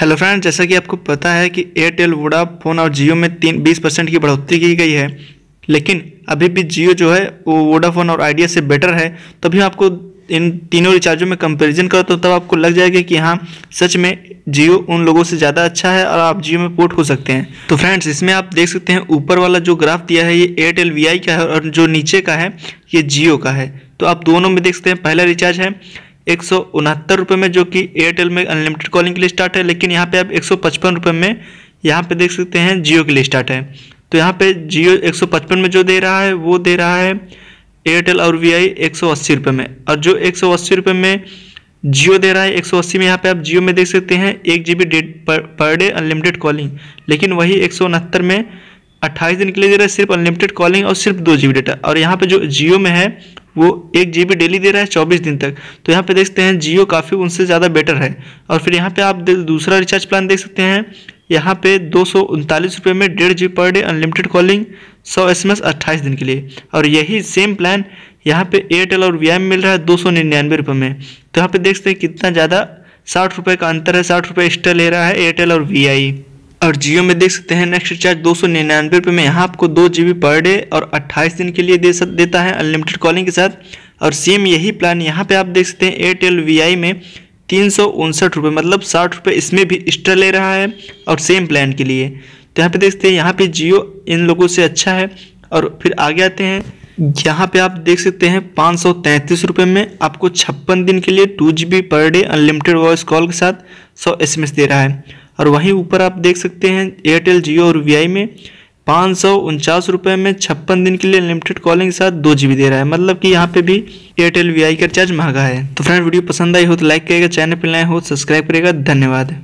hello friends जैसा कि आपको पता है कि एयरटेल वोडाफोन और जियो में तीन बीस परसेंट की बढ़ोतरी की गई है लेकिन अभी भी जियो जो है वो वोडाफोन और आइडिया से बेटर है तभी आपको इन तीनों रिचार्जों में कंपैरिजन करो तो तब आपको लग जाएगा कि हाँ सच में जियो उन लोगों से ज़्यादा अच्छा है और आप जियो में पोर्ट हो सकते हैं तो फ्रेंड्स इसमें आप देख सकते हैं ऊपर वाला जो ग्राफ दिया है ये एयरटेल वी का है और जो नीचे का है ये जियो का है तो आप दोनों में देख सकते हैं पहला रिचार्ज है एक सौ उनहत्तर में जो कि एयरटेल में अनलिमिटेड कॉलिंग के लिए स्टार्ट है लेकिन यहाँ पे आप एक सौ पचपन में यहाँ पे देख सकते हैं जियो के लिए स्टार्ट है तो यहाँ पे जियो एक सौ पचपन में जो दे रहा है वो दे रहा है एयरटेल और वी आई एक सौ अस्सी में और जो एक सौ अस्सी रुपये में जियो दे रहा है एक सौ अस्सी में यहाँ पे आप जियो में देख सकते हैं एक G B per day unlimited calling लेकिन वही एक सौ उनहत्तर में अट्ठाईस दिन के लिए दे रहा है सिर्फ अनलिमिटेड कॉलिंग और सिर्फ दो जी बी डेटा और यहाँ पे जो जियो में है वो एक जी डेली दे रहा है चौबीस दिन तक तो यहाँ पे देखते हैं जियो काफ़ी उनसे ज़्यादा बेटर है और फिर यहाँ पे आप दूसरा रिचार्ज प्लान देख सकते हैं यहाँ पे दो सौ रुपये में डेढ़ G per day unlimited calling सौ एस एम दिन के लिए और यही सेम प्लान यहाँ पे एयरटेल और वी मिल रहा है दो सौ निन्यानवे रुपये में तो यहाँ पे देखते हैं कितना ज़्यादा साठ रुपये का अंतर है साठ रुपये एक्स्ट्रा ले रहा है एयरटेल और वी और जियो में देख सकते हैं नेक्स्ट रिचार्ज दो सौ निन्यानवे रुपये में यहाँ आपको दो जी बी पर डे और अट्ठाईस दिन के लिए दे सक देता है अनलिमिटेड कॉलिंग के साथ और सेम यही प्लान यहाँ पे आप देख सकते हैं एयरटेल वी में तीन सौ उनसठ रुपये मतलब साठ रुपये इसमें भी एक्स्ट्रा ले रहा है और सेम प्लान के लिए तो यहाँ पर देख सकते हैं यहाँ पर जियो इन लोगों से अच्छा है और फिर आगे आते हैं यहाँ पे आप देख सकते हैं पाँच सौ तैंतीस रुपये में आपको छप्पन दिन के लिए two G B per day unlimited voice call के साथ सौ एस एम एस दे रहा है और वहीं ऊपर आप देख सकते हैं एयरटेल जियो और वी में पाँच सौ उनचास रुपये में छप्पन दिन के लिए लिमिटेड कॉलिंग के साथ दो जी दे रहा है मतलब कि यहाँ पे भी एयरटेल वी का चार्ज महंगा है तो फ्रेंड वीडियो पसंद आई हो तो लाइक करेगा चैनल पर नए हो सब्सक्राइब तो करेगा धन्यवाद